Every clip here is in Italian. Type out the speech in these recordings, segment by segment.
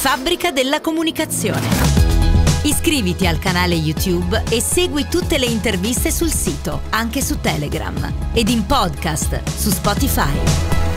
Fabbrica della Comunicazione. Iscriviti al canale YouTube e segui tutte le interviste sul sito, anche su Telegram ed in podcast su Spotify.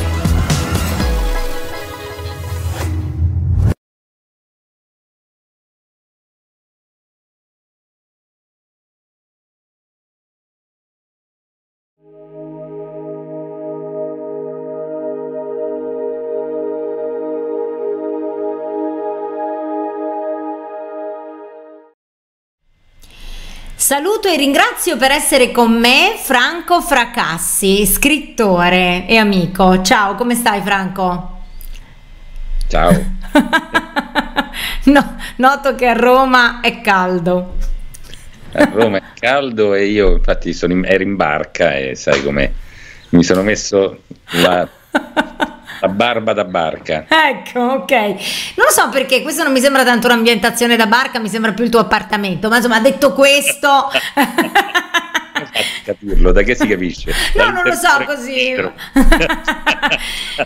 Saluto e ringrazio per essere con me Franco Fracassi, scrittore e amico. Ciao, come stai Franco? Ciao. no, noto che a Roma è caldo. A Roma è caldo e io infatti sono in, ero in barca e sai come mi sono messo la La barba da barca. Ecco, ok. Non so perché, questo non mi sembra tanto un'ambientazione da barca, mi sembra più il tuo appartamento, ma insomma, detto questo... capirlo, da che si capisce? no, non lo so così.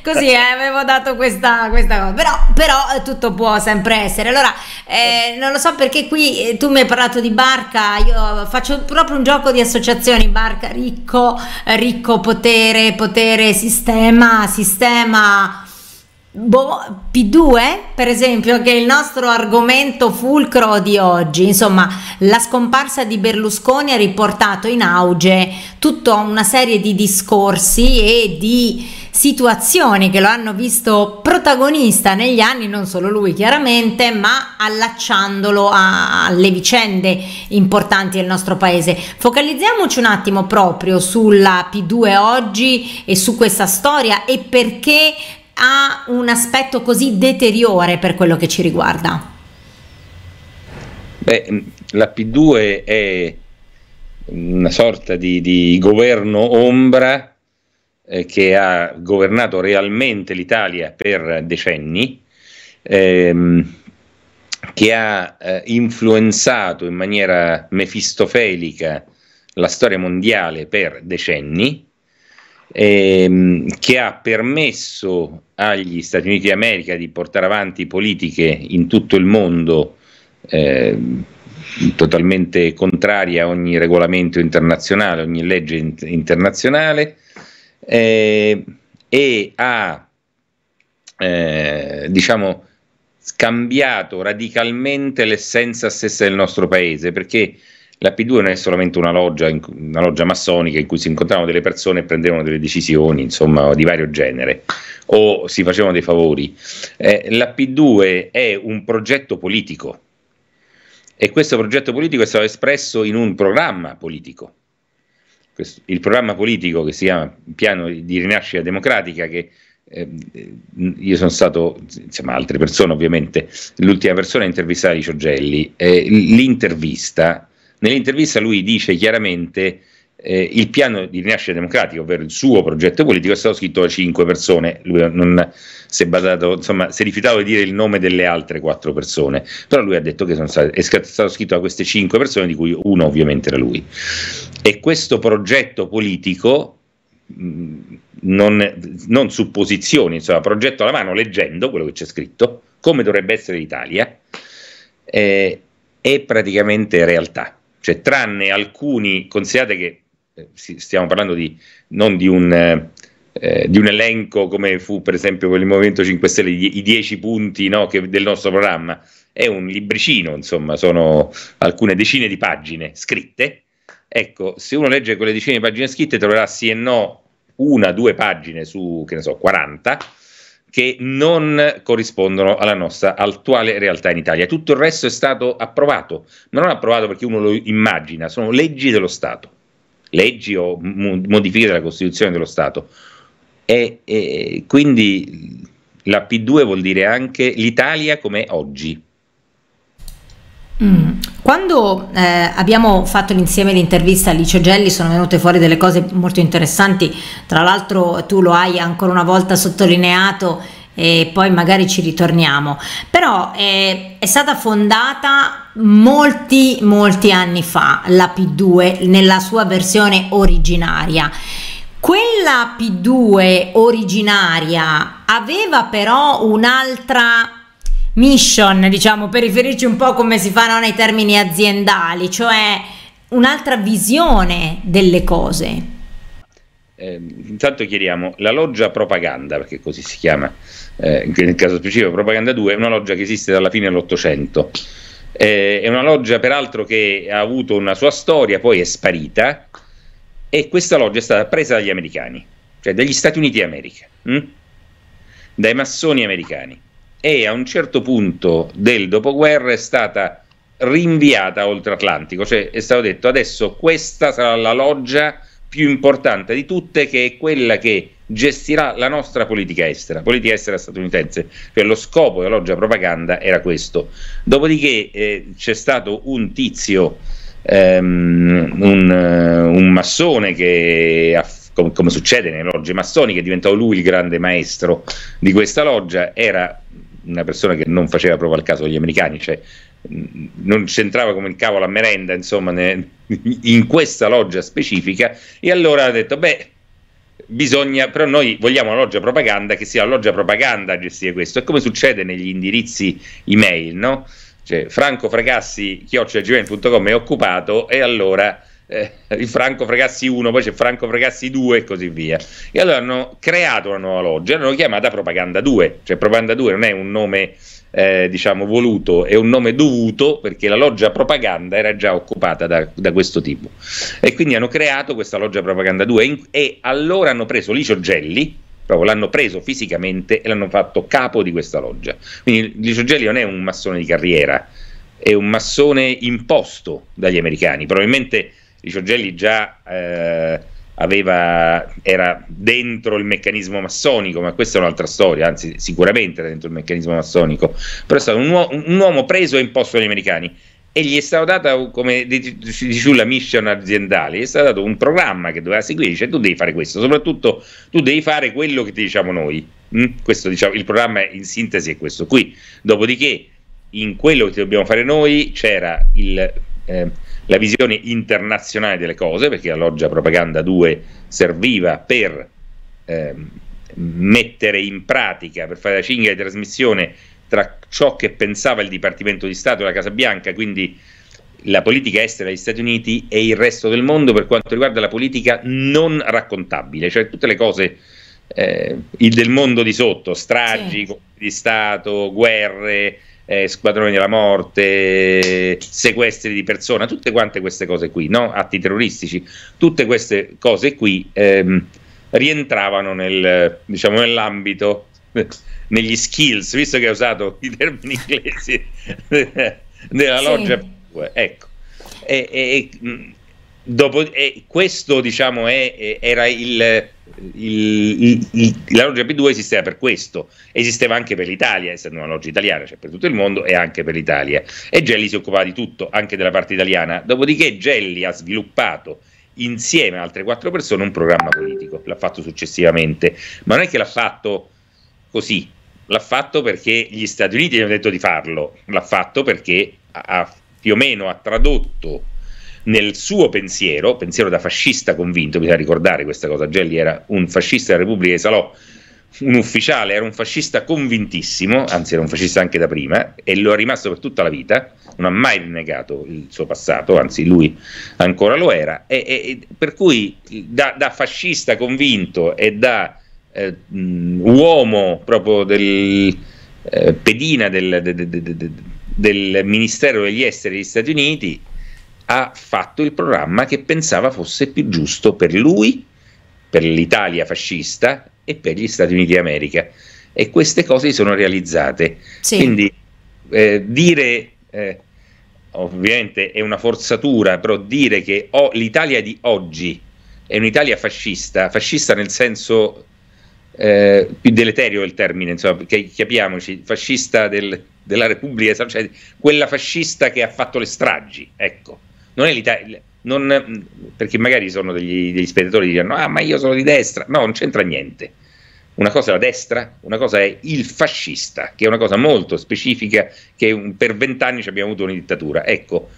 così eh, avevo dato questa, questa cosa, però, però, eh, tutto può sempre essere. Allora, eh, non lo so perché qui eh, tu mi hai parlato di barca, io faccio proprio un gioco di associazioni, barca, ricco, eh, ricco, potere, potere, sistema, sistema Boh, P2, per esempio, che è il nostro argomento fulcro di oggi, insomma, la scomparsa di Berlusconi ha riportato in auge tutta una serie di discorsi e di situazioni che lo hanno visto protagonista negli anni, non solo lui chiaramente, ma allacciandolo alle vicende importanti del nostro paese. Focalizziamoci un attimo proprio sulla P2 oggi e su questa storia e perché ha un aspetto così deteriore per quello che ci riguarda? Beh, mm, la P2 è una sorta di, di governo ombra eh, che ha governato realmente l'Italia per decenni, ehm, che ha eh, influenzato in maniera mefistofelica la storia mondiale per decenni ehm, che ha permesso agli Stati Uniti d'America di portare avanti politiche in tutto il mondo eh, totalmente contrarie a ogni regolamento internazionale, ogni legge in- internazionale eh, e ha eh, diciamo scambiato radicalmente l'essenza stessa del nostro paese perché la P2 non è solamente una loggia, una loggia massonica in cui si incontravano delle persone e prendevano delle decisioni, insomma, di vario genere, o si facevano dei favori. Eh, la P2 è un progetto politico e questo progetto politico è stato espresso in un programma politico. Questo, il programma politico che si chiama Piano di Rinascita Democratica, che eh, io sono stato, insieme a altre persone ovviamente, l'ultima persona a intervistare Licio eh, l'intervista Nell'intervista lui dice chiaramente eh, il piano di rinascita democratica, ovvero il suo progetto politico, è stato scritto da cinque persone. Lui non si è basato, insomma, si è rifiutato di dire il nome delle altre quattro persone. Però lui ha detto che state, è stato scritto da queste cinque persone, di cui uno ovviamente era lui. E questo progetto politico. Mm, non, non supposizioni, insomma, progetto alla mano, leggendo quello che c'è scritto, come dovrebbe essere l'Italia, eh, è praticamente realtà cioè, tranne alcuni, considerate che eh, stiamo parlando di, non di un, eh, di un, elenco come fu per esempio per il Movimento 5 Stelle, i 10 punti no, che, del nostro programma, è un libricino, insomma, sono alcune decine di pagine scritte. Ecco, se uno legge quelle decine di pagine scritte troverà sì e no una, due pagine su, che ne so, 40 che non corrispondono alla nostra attuale realtà in Italia. Tutto il resto è stato approvato, ma non approvato perché uno lo immagina, sono leggi dello Stato, leggi o modifiche della Costituzione dello Stato. E, e quindi la P2 vuol dire anche l'Italia come oggi Mm. Quando eh, abbiamo fatto l'insieme di interviste a Licio Gelli sono venute fuori delle cose molto interessanti, tra l'altro tu lo hai ancora una volta sottolineato e poi magari ci ritorniamo, però eh, è stata fondata molti molti anni fa la P2 nella sua versione originaria. Quella P2 originaria aveva però un'altra mission, diciamo, per riferirci un po' come si fa no, nei termini aziendali, cioè un'altra visione delle cose. Eh, intanto chiediamo, la loggia Propaganda, perché così si chiama eh, nel caso specifico, Propaganda 2, è una loggia che esiste dalla fine dell'Ottocento. Eh, è una loggia peraltro che ha avuto una sua storia, poi è sparita e questa loggia è stata presa dagli americani, cioè dagli Stati Uniti d'America, mh? Hm? dai massoni americani e a un certo punto del dopoguerra è stata rinviata oltre Atlantico, cioè è stato detto adesso questa sarà la loggia più importante di tutte che è quella che gestirà la nostra politica estera, politica estera statunitense, cioè lo scopo della loggia propaganda era questo. Dopodiché eh, c'è stato un tizio, ehm, un, eh, un, massone che ha come succede nelle logge massoniche, è diventato lui il grande maestro di questa loggia, era una persona che non faceva proprio al caso degli americani, cioè non c'entrava come il cavolo a merenda, insomma, ne, in questa loggia specifica, e allora ha detto, beh, bisogna, però noi vogliamo una loggia propaganda che sia la loggia propaganda a gestire questo, è come succede negli indirizzi email, no? Cioè, Franco Fracassi, chiocciagmail.com è occupato e allora eh, il Franco Fregassi 1, poi c'è Franco Fregassi 2 e così via. E allora hanno creato una nuova loggia, l'hanno chiamata Propaganda 2, cioè Propaganda 2 non è un nome eh, diciamo voluto, è un nome dovuto perché la loggia propaganda era già occupata da, da questo tipo. E quindi hanno creato questa loggia Propaganda 2 e, e allora hanno preso Licio Gelli, proprio l'hanno preso fisicamente e l'hanno fatto capo di questa loggia. Quindi Licio Gelli non è un massone di carriera, è un massone imposto dagli americani, probabilmente di Giorgelli già eh, aveva, era dentro il meccanismo massonico, ma questa è un'altra storia, anzi sicuramente era dentro il meccanismo massonico, però è stato un, uo- un uomo preso e imposto agli americani e gli è stata data, come si dice la mission aziendale, gli è stato dato un programma che doveva seguire, dice tu devi fare questo, soprattutto tu devi fare quello che ti diciamo noi, mm? questo, diciamo, il programma in sintesi è questo qui, dopodiché in quello che dobbiamo fare noi c'era il... Eh, la visione internazionale delle cose, perché la loggia Propaganda 2 serviva per ehm, mettere in pratica, per fare la cinghia di trasmissione tra ciò che pensava il Dipartimento di Stato e la Casa Bianca, quindi la politica estera degli Stati Uniti e il resto del mondo per quanto riguarda la politica non raccontabile, cioè tutte le cose eh, del mondo di sotto, stragi, sì. di Stato, guerre, eh, squadroni della morte, sequestri di persona, tutte quante queste cose qui, no? atti terroristici, tutte queste cose qui ehm, rientravano nel, diciamo, nell'ambito, negli skills, visto che ha usato i termini inglesi della sì. loggia. Ecco, e, e, dopo, e questo diciamo, è, era il la logica P2 esisteva per questo, esisteva anche per l'Italia, essendo una logica italiana, cioè per tutto il mondo e anche per l'Italia. E Gelli si occupava di tutto, anche della parte italiana. Dopodiché Gelli ha sviluppato insieme a altre quattro persone un programma politico, l'ha fatto successivamente, ma non è che l'ha fatto così, l'ha fatto perché gli Stati Uniti gli hanno detto di farlo, l'ha fatto perché ha, più o meno ha tradotto nel suo pensiero, pensiero da fascista convinto, bisogna ricordare questa cosa, Gelli era un fascista della Repubblica di Salò, un ufficiale, era un fascista convintissimo, anzi era un fascista anche da prima, e lo è rimasto per tutta la vita, non ha mai rinnegato il suo passato, anzi lui ancora lo era, e, e per cui da, da, fascista convinto e da eh, uomo proprio del, eh, pedina del, de, de, de, del Ministero degli Esteri degli Stati Uniti, ha fatto il programma che pensava fosse più giusto per lui, per l'Italia fascista e per gli Stati Uniti d'America. E queste cose si sono realizzate. Sì. Quindi eh, dire, eh, ovviamente è una forzatura, però dire che oh, l'Italia di oggi è un'Italia fascista, fascista nel senso eh, più deleterio del termine, insomma, perché capiamoci, fascista del, della Repubblica, cioè quella fascista che ha fatto le stragi, ecco non è l'Italia. Non, perché magari sono degli, degli spettatori che diranno: Ah, ma io sono di destra. No, non c'entra niente. Una cosa è la destra, una cosa è il fascista, che è una cosa molto specifica, che un, per vent'anni ci abbiamo avuto una dittatura. Ecco,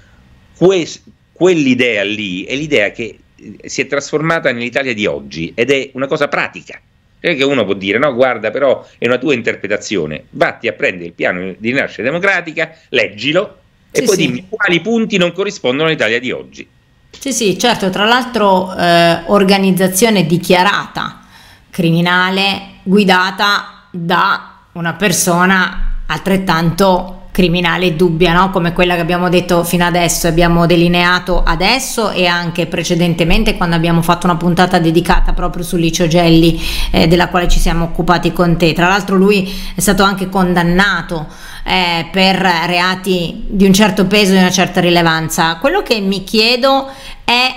que, quell'idea lì è l'idea che eh, si è trasformata nell'Italia di oggi ed è una cosa pratica. Cioè che uno può dire, no, guarda, però è una tua interpretazione, vatti a prendere il piano di rinascita democratica, leggilo, e sì, poi sì. dimmi quali punti non corrispondono all'Italia di oggi. Sì, sì, certo, tra l'altro eh, organizzazione dichiarata criminale guidata da una persona altrettanto criminale dubbia, no? come quella che abbiamo detto fino adesso, abbiamo delineato adesso e anche precedentemente quando abbiamo fatto una puntata dedicata proprio su Licio Gelli eh, della quale ci siamo occupati con te. Tra l'altro lui è stato anche condannato eh, per reati di un certo peso, e di una certa rilevanza. Quello che mi chiedo è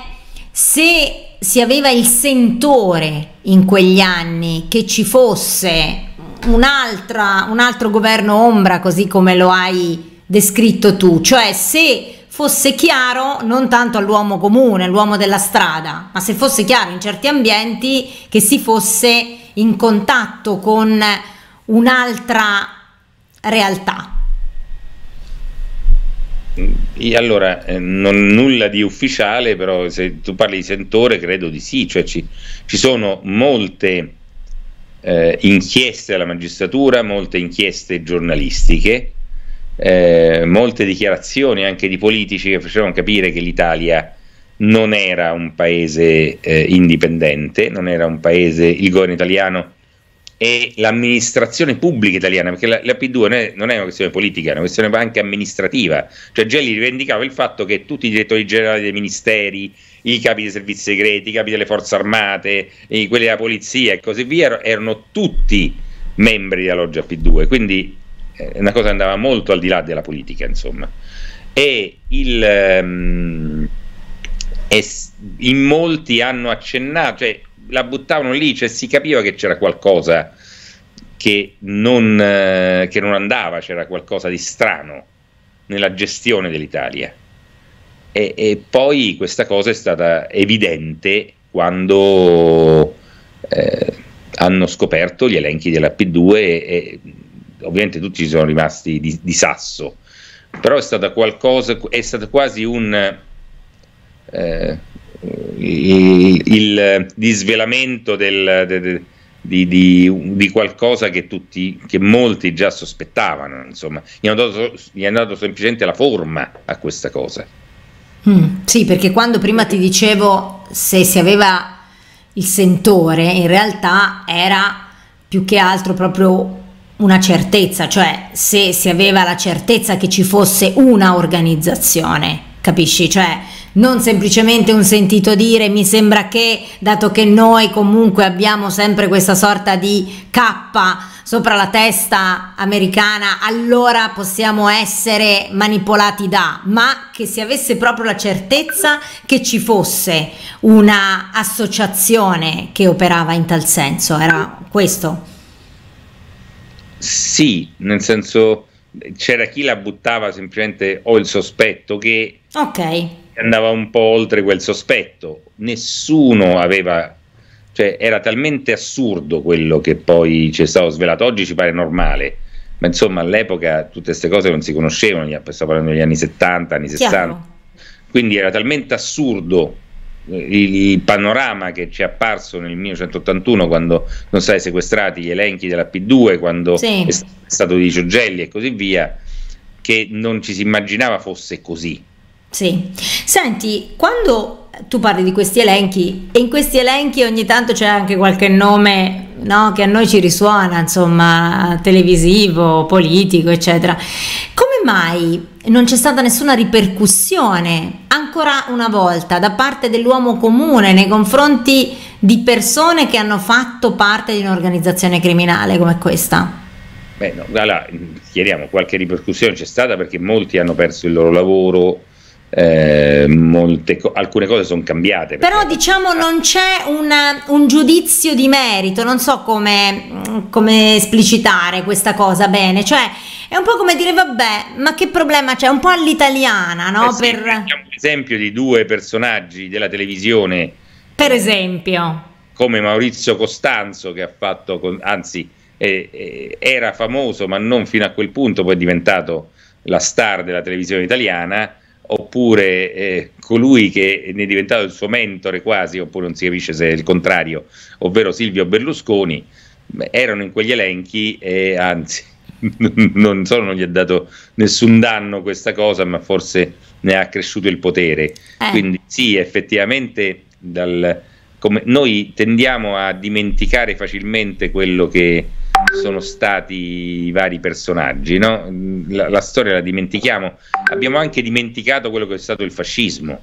se si aveva il sentore in quegli anni che ci fosse un altro governo ombra così come lo hai descritto tu, cioè se fosse chiaro non tanto all'uomo comune, all'uomo della strada, ma se fosse chiaro in certi ambienti che si fosse in contatto con un'altra realtà. Mm, allora, eh, non, nulla di ufficiale, però se tu parli di sentore credo di sì, cioè ci, ci sono molte eh, inchieste alla magistratura, molte inchieste giornalistiche, eh, molte dichiarazioni anche di politici che facevano capire che l'Italia non era un paese eh, indipendente, non era un paese, il governo italiano e l'amministrazione pubblica italiana, perché la, la P2 non è, non è, una questione politica, è una questione anche amministrativa. Cioè Gelli rivendicava il fatto che tutti i direttori generali dei ministeri, i capi dei servizi segreti, i capi delle forze armate, i, quelli della polizia e così via, er-, erano tutti membri della loggia P2, quindi eh, una cosa andava molto al di là della politica, insomma. E il, um, ehm, es, in molti hanno accennato, cioè, la buttavano lì, cioè si capiva che c'era qualcosa che non, eh, che non andava, c'era qualcosa di strano nella gestione dell'Italia. E, e poi questa cosa è stata evidente quando eh, hanno scoperto gli elenchi della P2 e, e ovviamente tutti ci sono rimasti di, di sasso, però è stata qualcosa, è stata quasi un... Eh, il, disvelamento del, de, de, di, di, di, qualcosa che, tutti, che, molti già sospettavano, insomma, gli hanno, dato, gli hanno dato semplicemente la forma a questa cosa. Mm, sì, perché quando prima ti dicevo se si aveva il sentore, in realtà era più che altro proprio una certezza, cioè se si aveva la certezza che ci fosse una organizzazione, capisci? Cioè non semplicemente un sentito dire, mi sembra che, dato che noi comunque abbiamo sempre questa sorta di cappa sopra la testa americana, allora possiamo essere manipolati da, ma che si avesse proprio la certezza che ci fosse una associazione che operava in tal senso, era questo? Sì, nel senso c'era chi la buttava semplicemente ho il sospetto che Ok andava un po' oltre quel sospetto. Nessuno aveva, cioè era talmente assurdo quello che poi ci è stato svelato. Oggi ci pare normale, ma insomma all'epoca tutte queste cose non si conoscevano, sto parlando degli anni 70, anni 60. Chiaro. Quindi era talmente assurdo eh, il, panorama che ci è apparso nel 1981 quando sono stati sequestrati gli elenchi della P2, quando sì. è stato di Giogelli e così via, che non ci si immaginava fosse così. Sì, Senti, quando tu parli di questi elenchi e in questi elenchi ogni tanto c'è anche qualche nome no, che a noi ci risuona, insomma, televisivo, politico, eccetera. Come mai non c'è stata nessuna ripercussione ancora una volta da parte dell'uomo comune nei confronti di persone che hanno fatto parte di un'organizzazione criminale come questa? Beh, no, allora, chiediamo, qualche ripercussione c'è stata perché molti hanno perso il loro lavoro, eh, molte, alcune cose sono cambiate. Però diciamo ah. non c'è una, un giudizio di merito, non so come, come esplicitare questa cosa bene, cioè è un po' come dire vabbè, ma che problema c'è? Un po' all'italiana, no? Eh sì, per... esempio di due personaggi della televisione. Per eh, esempio. Come Maurizio Costanzo che ha fatto, con, anzi eh, eh, era famoso ma non fino a quel punto, poi è diventato la star della televisione italiana oppure eh, colui che ne è diventato il suo mentore quasi, oppure non si capisce se è il contrario, ovvero Silvio Berlusconi, beh, erano in quegli elenchi e anzi non solo non gli ha dato nessun danno questa cosa, ma forse ne ha accresciuto il potere. Eh. Quindi sì, effettivamente dal, come, noi tendiamo a dimenticare facilmente quello che sono stati i vari personaggi. No? Mm, la, la, storia la dimentichiamo. Abbiamo anche dimenticato quello che è stato il fascismo.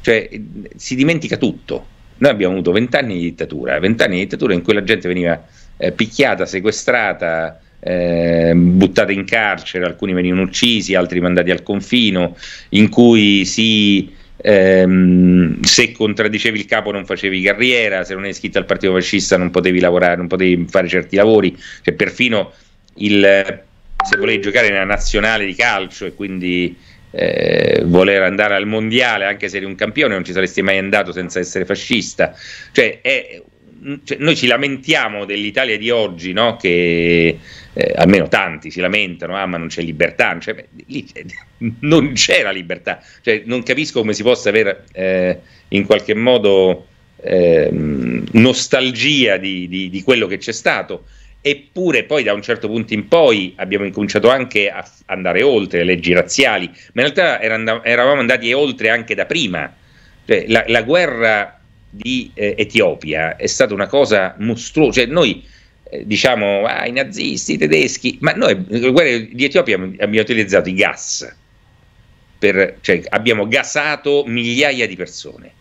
Cioè, si dimentica tutto. Noi abbiamo avuto vent'anni di dittatura, vent'anni di dittatura in cui la gente veniva eh, picchiata, sequestrata, eh, buttate in carcere, alcuni venivano uccisi, altri mandati al confino, in cui si ehm, se contraddicevi il capo non facevi carriera, se non eri iscritto al partito fascista non potevi lavorare, non potevi fare certi lavori, cioè perfino il, se volevi giocare nella nazionale di calcio e quindi eh, voler andare al mondiale anche se eri un campione non ci saresti mai andato senza essere fascista, cioè è Mm, cioè, noi ci lamentiamo dell'Italia di oggi, no? che eh, almeno tanti si lamentano, ah ma non c'è libertà, non c'è, beh, lì, non c'è la libertà, cioè, non capisco come si possa avere eh, in qualche modo eh, nostalgia di, di, di, quello che c'è stato. Eppure poi da un certo punto in poi abbiamo incominciato anche a andare oltre le leggi razziali, ma in realtà eravamo andati oltre anche da prima. Cioè, la, la guerra di eh, Etiopia è stata una cosa mostruosa. Cioè, noi eh, diciamo ah, i nazisti, i tedeschi, ma noi guarda, di Etiopia abbiamo utilizzato i gas, per, cioè, abbiamo gasato migliaia di persone.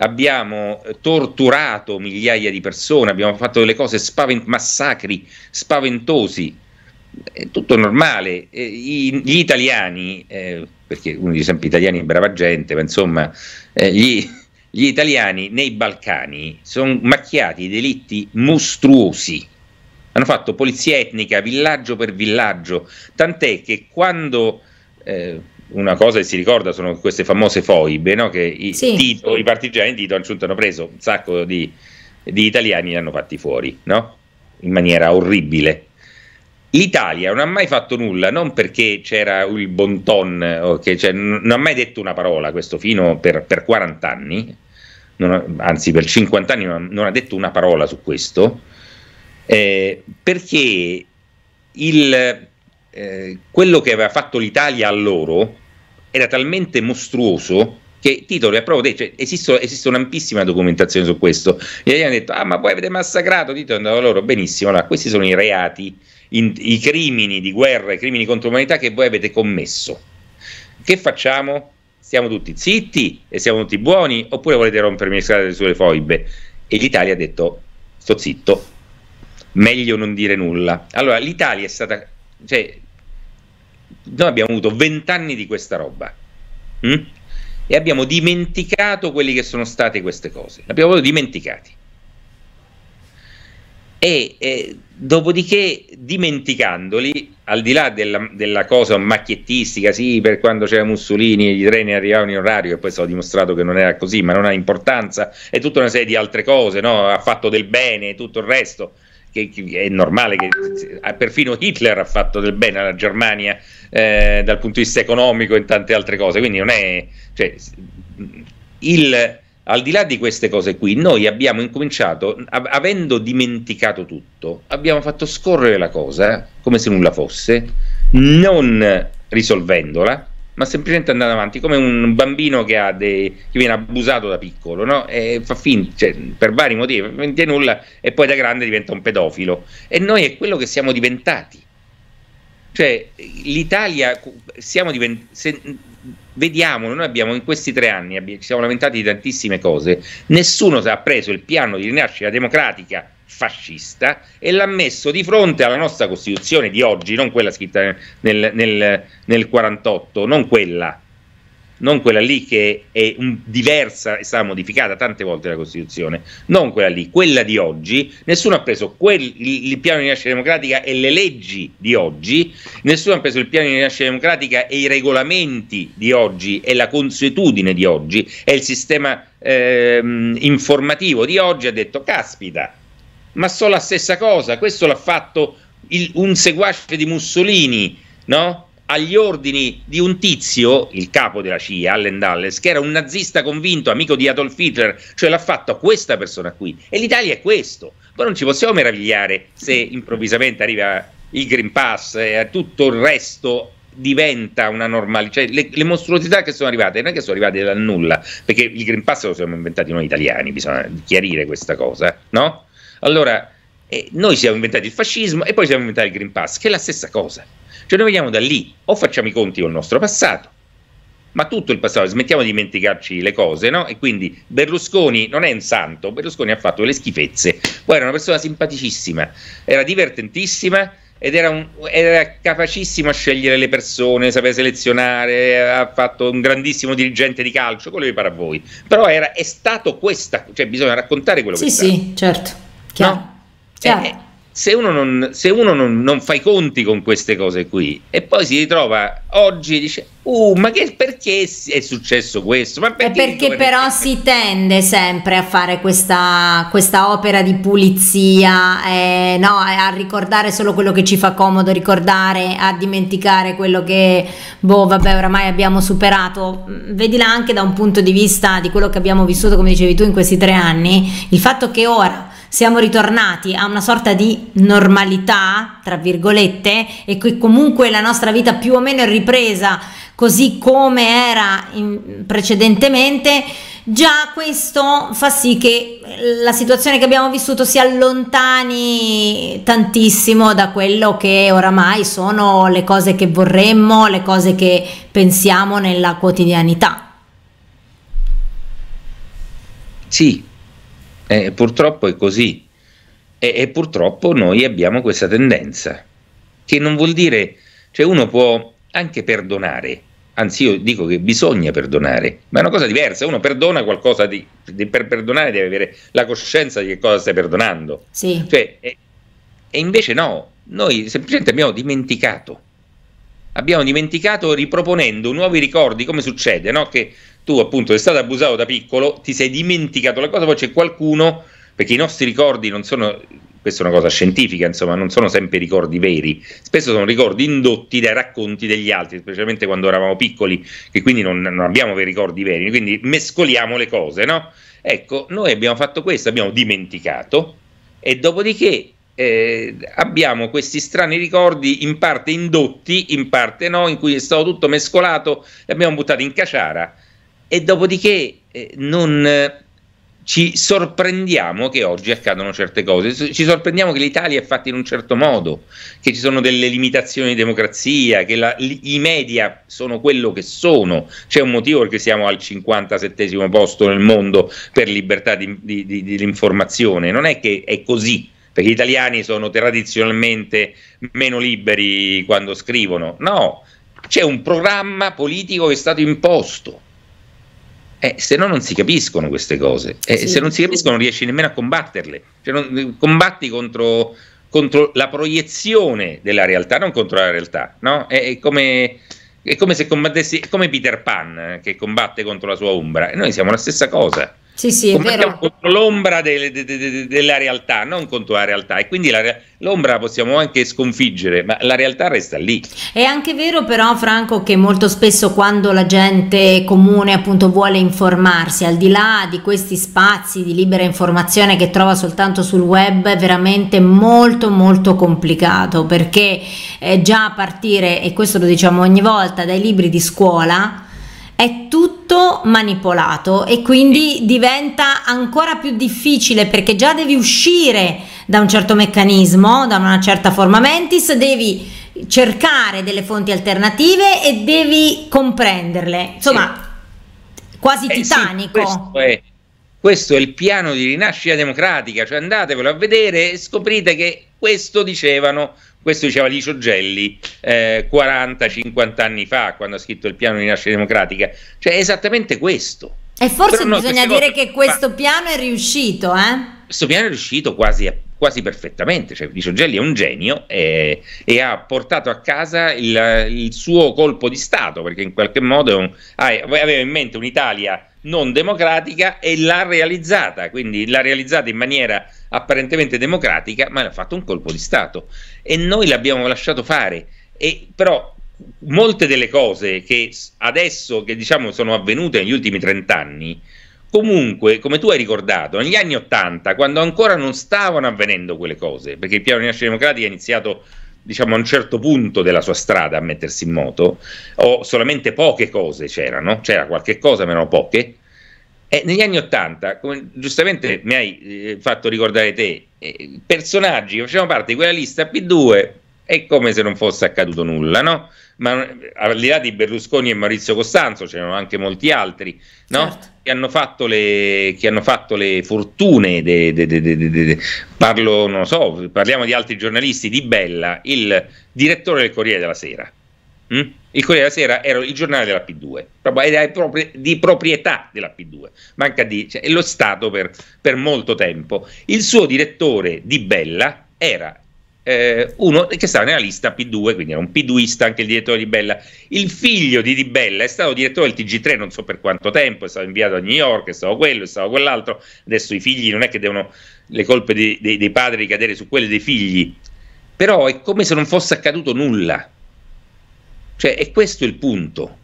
Abbiamo torturato migliaia di persone, abbiamo fatto delle cose spavent- massacri spaventosi, è tutto normale. Eh, i, gli italiani, eh, perché uno dice sempre italiani è brava gente, ma insomma, eh, gli, gli italiani nei Balcani sono macchiati di delitti mostruosi. Hanno fatto polizia etnica villaggio per villaggio, tant'è che quando eh, una cosa che si ricorda sono queste famose foibe, no? che i, sì. Tito, i partigiani di Tito Anciunto hanno preso un sacco di, di italiani e li hanno fatti fuori, no? in maniera orribile. L'Italia non ha mai fatto nulla, non perché c'era il bon ton, okay, cioè, non ha mai detto una parola questo fino per, per 40 anni, ha, anzi per 50 anni non ha, non ha, detto una parola su questo, eh, perché il, eh, quello che aveva fatto l'Italia a loro era talmente mostruoso che Titoli ha proprio detto, cioè, esiste, esiste, un'ampissima documentazione su questo, gli hanno detto, ah ma poi avete massacrato, Titoli è andato loro, benissimo, allora, questi sono i reati in, i crimini di guerra, i crimini contro l'umanità che voi avete commesso. Che facciamo? Siamo tutti zitti e siamo tutti buoni oppure volete rompermi le scale sulle foibe? E l'Italia ha detto, sto zitto, meglio non dire nulla. Allora l'Italia è stata, cioè, noi abbiamo avuto vent'anni di questa roba mh? Hm? e abbiamo dimenticato quelle che sono state queste cose, l'abbiamo proprio dimenticati. E, e Dopodiché, dimenticandoli, al di là della, della cosa macchiettistica, sì, per quando c'era Mussolini i treni arrivavano in orario, e poi sono dimostrato che non era così, ma non ha importanza, e tutta una serie di altre cose, no? ha fatto del bene e tutto il resto. Che, che, è normale che perfino Hitler ha fatto del bene alla Germania eh, dal punto di vista economico e tante altre cose, quindi non è cioè, il al di là di queste cose qui, noi abbiamo incominciato, av- avendo dimenticato tutto, abbiamo fatto scorrere la cosa eh, come se nulla fosse, non risolvendola, ma semplicemente andando avanti, come un bambino che, dei, che viene abusato da piccolo, no? e fa finta, cioè, per vari motivi, non è nulla e poi da grande diventa un pedofilo. E noi è quello che siamo diventati. Cioè, l'Italia, siamo diventati... Se, vediamo, noi abbiamo in questi tre anni, abbiamo, ci siamo lamentati di tantissime cose, nessuno ha preso il piano di rinascita democratica fascista e l'ha messo di fronte alla nostra Costituzione di oggi, non quella scritta nel, 1948, non quella, non quella lì che è un, diversa è stata modificata tante volte la Costituzione, non quella lì, quella di oggi, nessuno ha preso quel, il, il, piano di rinascita democratica e le leggi di oggi, nessuno ha preso il piano di rinascita democratica e i regolamenti di oggi e la consuetudine di oggi e il sistema ehm, informativo di oggi ha detto caspita, ma so la stessa cosa, questo l'ha fatto il, un seguace di Mussolini, no? agli ordini di un tizio, il capo della CIA, Allen Dulles, che era un nazista convinto, amico di Adolf Hitler, cioè l'ha fatto questa persona qui. E l'Italia è questo. Poi non ci possiamo meravigliare se improvvisamente arriva il Green Pass e tutto il resto diventa una normalità. Cioè, le, le, mostruosità che sono arrivate non è che sono arrivate dal nulla, perché il Green Pass lo siamo inventati noi italiani, bisogna chiarire questa cosa, no? Allora, eh, noi siamo inventati il fascismo e poi siamo inventati il Green Pass, che è la stessa cosa. Cioè noi veniamo da lì, o facciamo i conti con il nostro passato, ma tutto il passato, smettiamo di dimenticarci le cose, no? E quindi Berlusconi non è un santo, Berlusconi ha fatto delle schifezze, poi era una persona simpaticissima, era divertentissima ed era, un, era, capacissimo a scegliere le persone, sapeva selezionare, ha fatto un grandissimo dirigente di calcio, quello che pare a voi, però era, è stato questa, cioè bisogna raccontare quello sì, che è stato. Sì, sì, certo, chiaro. No? chiaro. È, eh, eh, se uno, non, se uno non, non, fa i conti con queste cose qui e poi si ritrova oggi e dice uh, ma che, perché è successo questo? Ma perché, perché però è... si tende sempre a fare questa, questa opera di pulizia, eh, no, a ricordare solo quello che ci fa comodo ricordare, a dimenticare quello che, boh, vabbè, oramai abbiamo superato. Vedila anche da un punto di vista di quello che abbiamo vissuto, come dicevi tu, in questi tre anni, il fatto che ora siamo ritornati a una sorta di normalità, tra virgolette, e che comunque la nostra vita più o meno è ripresa così come era in, precedentemente, già questo fa sì che la situazione che abbiamo vissuto si allontani tantissimo da quello che oramai sono le cose che vorremmo, le cose che pensiamo nella quotidianità. Sì, eh, purtroppo è così e, e, purtroppo noi abbiamo questa tendenza, che non vuol dire, cioè uno può anche perdonare, anzi io dico che bisogna perdonare, ma è una cosa diversa, uno perdona qualcosa, di, di, per perdonare deve avere la coscienza di che cosa stai perdonando. Sì. Cioè, e, e invece no, noi semplicemente abbiamo dimenticato abbiamo dimenticato riproponendo nuovi ricordi, come succede, no? che tu appunto sei stato abusato da piccolo, ti sei dimenticato la cosa, poi c'è qualcuno, perché i nostri ricordi non sono, questa è una cosa scientifica, insomma, non sono sempre ricordi veri, spesso sono ricordi indotti dai racconti degli altri, specialmente quando eravamo piccoli, che quindi non, non abbiamo ricordi veri, quindi mescoliamo le cose, no? Ecco, noi abbiamo fatto questo, abbiamo dimenticato e dopodiché eh, abbiamo questi strani ricordi in parte indotti, in parte no, in cui è stato tutto mescolato e abbiamo buttato in caciara e dopodiché eh, non eh, ci sorprendiamo che oggi accadano certe cose, ci sorprendiamo che l'Italia è fatta in un certo modo, che ci sono delle limitazioni di democrazia, che la, i media sono quello che sono, c'è un motivo perché siamo al 57 posto nel mondo per libertà di, di, di, dell'informazione, non è che è così perché gli italiani sono tradizionalmente meno liberi quando scrivono. No, c'è un programma politico che è stato imposto eh, se no non si capiscono queste cose, eh, sì. se non si capiscono non riesci nemmeno a combatterle, cioè, non, eh, combatti contro, contro, la proiezione della realtà, non contro la realtà, no? è, è, come, è, come, se combattessi, è come Peter Pan eh, che combatte contro la sua ombra, e noi siamo la stessa cosa. Sì, sì, è vero. contro l'ombra de, de, de, della realtà, non contro la realtà. E quindi la, l'ombra possiamo anche sconfiggere, ma la realtà resta lì. È anche vero però, Franco, che molto spesso quando la gente comune appunto vuole informarsi, al di là di questi spazi di libera informazione che trova soltanto sul web, è veramente molto molto complicato, perché eh, già a partire, e questo lo diciamo ogni volta, dai libri di scuola, è tutto manipolato e quindi diventa ancora più difficile perché già devi uscire da un certo meccanismo, da una certa forma mentis, devi cercare delle fonti alternative e devi comprenderle. Insomma, sì. quasi eh, titanico. Sì, questo, è, questo è il piano di rinascita democratica, cioè andatevelo a vedere e scoprite che questo dicevano questo diceva Licio Gelli eh, 40-50 anni fa, quando ha scritto il piano di nascita democratica. Cioè, è esattamente questo. E forse no, bisogna dire cose... che questo Ma... piano è riuscito, eh? Questo piano è riuscito quasi quasi perfettamente. Cioè, Licio Gelli è un genio e, e ha portato a casa il, il, suo colpo di Stato, perché in qualche modo un, ah, aveva in mente un'Italia non democratica e l'ha realizzata, quindi l'ha realizzata in maniera apparentemente democratica, ma ha fatto un colpo di Stato e noi l'abbiamo lasciato fare. E, però molte delle cose che adesso che diciamo sono avvenute negli ultimi 30 anni, comunque, come tu hai ricordato, negli anni 80, quando ancora non stavano avvenendo quelle cose, perché il piano di nascita democratica è iniziato diciamo, a un certo punto della sua strada a mettersi in moto, o solamente poche cose c'erano, c'era qualche cosa, meno poche. E negli anni Ottanta, come giustamente mi hai eh, fatto ricordare te, eh, personaggi che facevano parte di quella lista P2 è come se non fosse accaduto nulla, no? ma al di là di Berlusconi e Maurizio Costanzo, c'erano anche molti altri, no? certo. che, hanno fatto le, che hanno fatto le fortune, de, de, de, parlo, non so, parliamo di altri giornalisti, di Bella, il direttore del Corriere della Sera. Mm? Il Corriere della Sera era il giornale della P2, proprio, di proprietà della P2, manca di, cioè, lo Stato per, per molto tempo. Il suo direttore di Bella era eh, uno che stava nella lista P2, quindi era un P2ista anche il direttore di Bella. Il figlio di Di Bella è stato direttore del TG3 non so per quanto tempo, è stato inviato a New York, è stato quello, è stato quell'altro. Adesso i figli non è che devono le colpe dei, dei, dei padri cadere su quelle dei figli, però è come se non fosse accaduto nulla. Cioè, è questo il punto.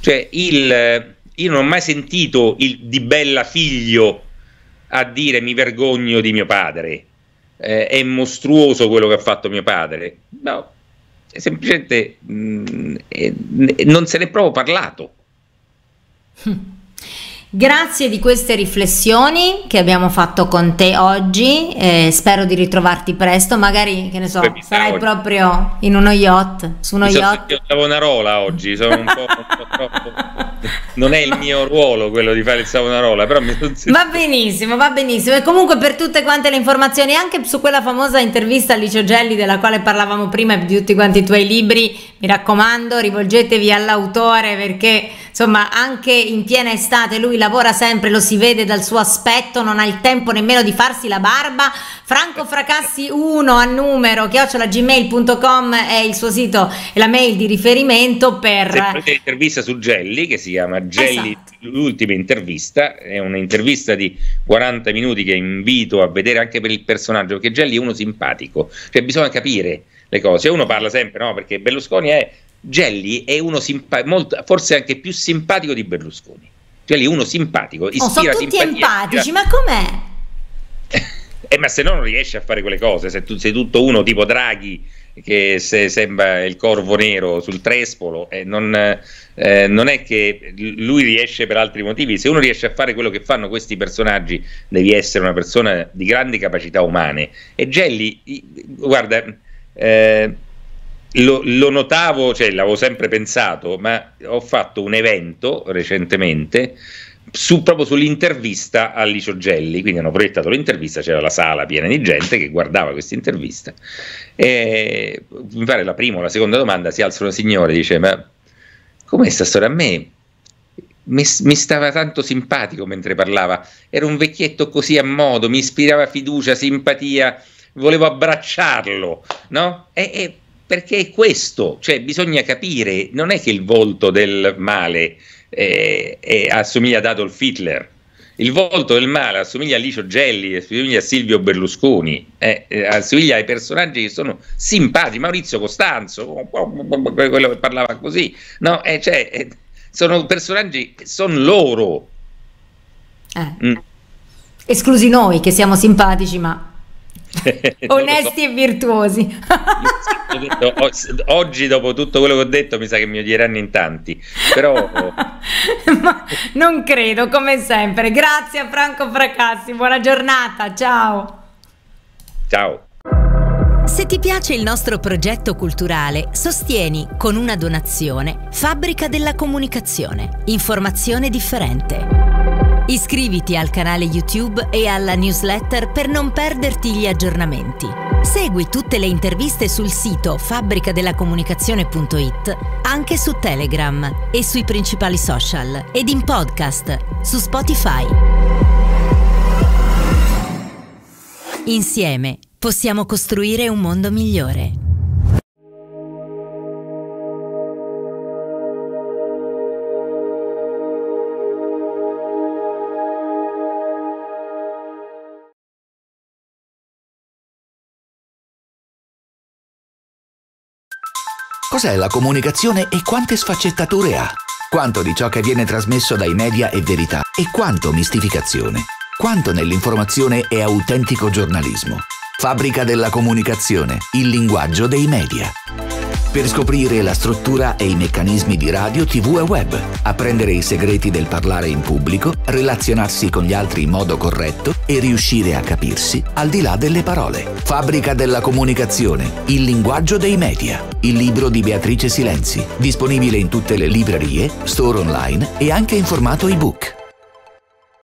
Cioè, il, eh, io non ho mai sentito il Di Bella figlio a dire mi vergogno di mio padre eh, è mostruoso quello che ha fatto mio padre. No, semplicemente mh, mm, eh, non se ne è proprio parlato. Grazie di queste riflessioni che abbiamo fatto con te oggi, eh, spero di ritrovarti presto, magari che ne so, Beh, sarai oggi. proprio in uno yacht, su uno Mi yacht. stavo da Bonarola oggi, sono un po', un po troppo... non è il mio ruolo quello di fare il Savonarola, però mi sono Va benissimo, va benissimo. E comunque per tutte quante le informazioni, anche su quella famosa intervista a Licio Gelli della quale parlavamo prima e di tutti quanti i tuoi libri, mi raccomando, rivolgetevi all'autore perché insomma anche in piena estate lui lavora sempre, lo si vede dal suo aspetto, non ha il tempo nemmeno di farsi la barba. Franco Fracassi 1 a numero chiocciolagmail.com è il suo sito e la mail di riferimento per... Sempre intervista su Gelli che si chiama Gelli esatto. l'ultima intervista, è un'intervista di 40 minuti che invito a vedere anche per il personaggio perché Gelli è uno simpatico, cioè bisogna capire le cose. Uno parla sempre, no? Perché Berlusconi è Gelli è uno simpatico, forse anche più simpatico di Berlusconi. Gelli è uno simpatico. Oh, sono tutti simpatia, empatici, ma com'è? eh, ma se no non riesci a fare quelle cose, se tu sei tutto uno tipo Draghi che se sembra il corvo nero sul trespolo, eh, non, eh, non, è che lui riesce per altri motivi. Se uno riesce a fare quello che fanno questi personaggi, devi essere una persona di grandi capacità umane. E Gelli, guarda, eh, lo, lo, notavo, cioè l'avevo sempre pensato, ma ho fatto un evento recentemente su, proprio sull'intervista a Licio Gelli, quindi hanno proiettato l'intervista, c'era la sala piena di gente che guardava questa intervista. Mi pare la prima o la seconda domanda si alza una signora e dice, ma com'è sta storia a me? Mi, mi, stava tanto simpatico mentre parlava, era un vecchietto così a modo, mi ispirava fiducia, simpatia, volevo abbracciarlo, no? E, e perché è questo, cioè bisogna capire, non è che il volto del male eh, eh, assomiglia ad Adolf Hitler, il volto del male assomiglia a Licio Gelli, assomiglia a Silvio Berlusconi, eh, eh assomiglia ai personaggi che sono simpatici, Maurizio Costanzo, quello che parlava così, no, eh, cioè, eh, sono personaggi, sono loro. Mm. Esclusi noi che siamo simpatici ma onesti so. e virtuosi detto, oggi, dopo tutto quello che ho detto, mi sa che mi odieranno in tanti. Però... non credo, come sempre. Grazie a Franco Fracassi, buona giornata, ciao. Ciao. Se ti piace il nostro progetto culturale, sostieni con una donazione Fabbrica della Comunicazione. Informazione differente. Iscriviti al canale YouTube e alla newsletter per non perderti gli aggiornamenti. Segui tutte le interviste sul sito fabbricadellacomunicazione.it, anche su Telegram e sui principali social ed in podcast su Spotify. Insieme possiamo costruire un mondo migliore. Cos'è la comunicazione e quante sfaccettature ha? Quanto di ciò che viene trasmesso dai media è verità e quanto mistificazione? Quanto nell'informazione è autentico giornalismo? Fabbrica della comunicazione, il linguaggio dei media per scoprire la struttura e i meccanismi di radio, tv e web, apprendere i segreti del parlare in pubblico, relazionarsi con gli altri in modo corretto e riuscire a capirsi al di là delle parole. Fabbrica della comunicazione, il linguaggio dei media, il libro di Beatrice Silenzi, disponibile in tutte le librerie, store online e anche in formato ebook.